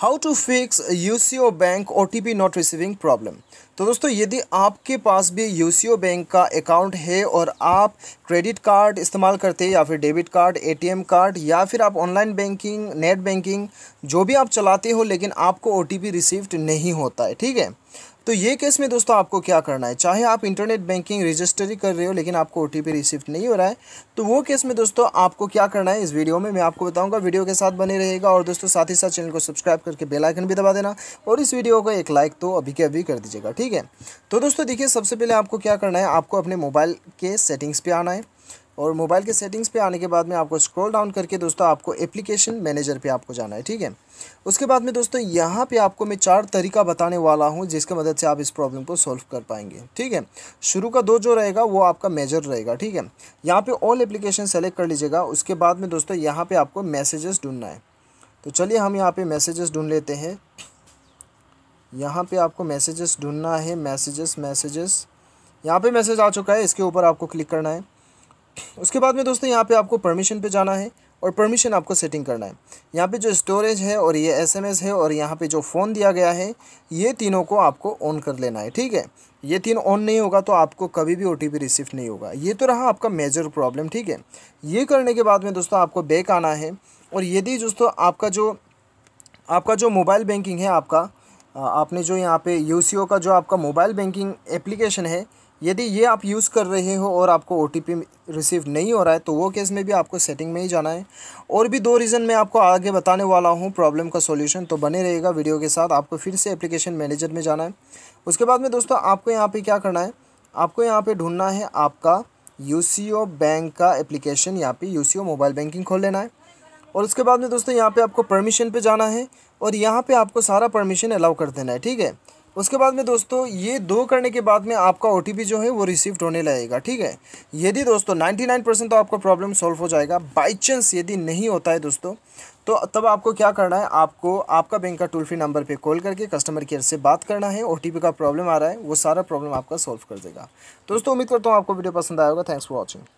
how to fix U C O bank O T P not receiving problem तो दोस्तों यदि आपके पास भी यू सी ओ बैंक का अकाउंट है और आप क्रेडिट कार्ड इस्तेमाल करते हैं या फिर debit card A T M card या फिर आप ऑनलाइन बैंकिंग नेट बैंकिंग जो भी आप चलाते हो लेकिन आपको ओ टी पी रिसिव्ड नहीं होता है ठीक है तो ये केस में दोस्तों आपको क्या करना है चाहे आप इंटरनेट बैंकिंग रजिस्टरी कर रहे हो लेकिन आपको ओ टी रिसीव नहीं हो रहा है तो वो केस में दोस्तों आपको क्या करना है इस वीडियो में मैं आपको बताऊंगा वीडियो के साथ बने रहेगा और दोस्तों साथ ही साथ चैनल को सब्सक्राइब करके बेलाइकन भी दबा देना और इस वीडियो को एक लाइक तो अभी के अभी कर दीजिएगा ठीक है तो दोस्तों देखिए सबसे पहले आपको क्या करना है आपको अपने मोबाइल के सेटिंग्स पर आना है और मोबाइल के सेटिंग्स पे आने के बाद में आपको स्क्रॉल डाउन करके दोस्तों आपको एप्लीकेशन मैनेजर पे आपको जाना है ठीक है उसके बाद में दोस्तों यहाँ पे आपको मैं चार तरीका बताने वाला हूँ जिसके मदद से आप इस प्रॉब्लम को सॉल्व कर पाएंगे ठीक है शुरू का दो जो रहेगा वो आपका मेजर रहेगा ठीक है यहाँ पर ऑल एप्लीकेशन सेलेक्ट कर लीजिएगा उसके बाद में दोस्तों यहाँ पर आपको मैसेजेस ढूंढना है तो चलिए हम यहाँ पर मैसेजेस ढूँढ लेते हैं यहाँ पर आपको मैसेजेस ढूंढना है मैसेजेस मैसेजेस यहाँ पे मैसेज आ चुका है इसके ऊपर आपको क्लिक करना है उसके बाद में दोस्तों यहाँ पे आपको परमिशन पे जाना है और परमिशन आपको सेटिंग करना है यहाँ पे जो स्टोरेज है और ये एसएमएस है और यहाँ पे जो फ़ोन दिया गया है ये तीनों को आपको ऑन कर लेना है ठीक है ये तीन ऑन नहीं होगा तो आपको कभी भी ओ रिसीव नहीं होगा ये तो रहा आपका मेजर प्रॉब्लम ठीक है ये करने के बाद में दोस्तों आपको बैक आना है और यदि दोस्तों आपका जो आपका जो मोबाइल बैंकिंग है आपका आपने जो यहाँ पे यू का जो आपका मोबाइल बैंकिंग एप्लीकेशन है यदि ये आप यूज़ कर रहे हो और आपको ओ रिसीव नहीं हो रहा है तो वो केस में भी आपको सेटिंग में ही जाना है और भी दो रीज़न मैं आपको आगे बताने वाला हूँ प्रॉब्लम का सॉल्यूशन तो बने रहेगा वीडियो के साथ आपको फिर से एप्लीकेशन मैनेजर में जाना है उसके बाद में दोस्तों आपको यहाँ पर क्या करना है आपको यहाँ पर ढूंढना है आपका यू बैंक का एप्लीकेशन यहाँ पर यू मोबाइल बैंकिंग खोल लेना है और उसके बाद में दोस्तों यहाँ पर आपको परमिशन पर जाना है और यहाँ पर आपको सारा परमिशन अलाउ कर देना है ठीक है उसके बाद में दोस्तों ये दो करने के बाद में आपका ओ जो है वो रिसीव्ड होने लगेगा ठीक है यदि दोस्तों 99 परसेंट तो आपका प्रॉब्लम सॉल्व हो जाएगा बाई चांस यदि नहीं होता है दोस्तों तो तब आपको क्या करना है आपको आपका बैंक का टोल फ्री नंबर पे कॉल करके कस्टमर केयर से बात करना है ओ का प्रॉब्लम आ रहा है वो सारा प्रॉब्लम आपका सॉल्व कर देगा दोस्तों उम्मीद करता हूँ आपको वीडियो पसंद आएगा थैंक्स फॉर वॉचिंग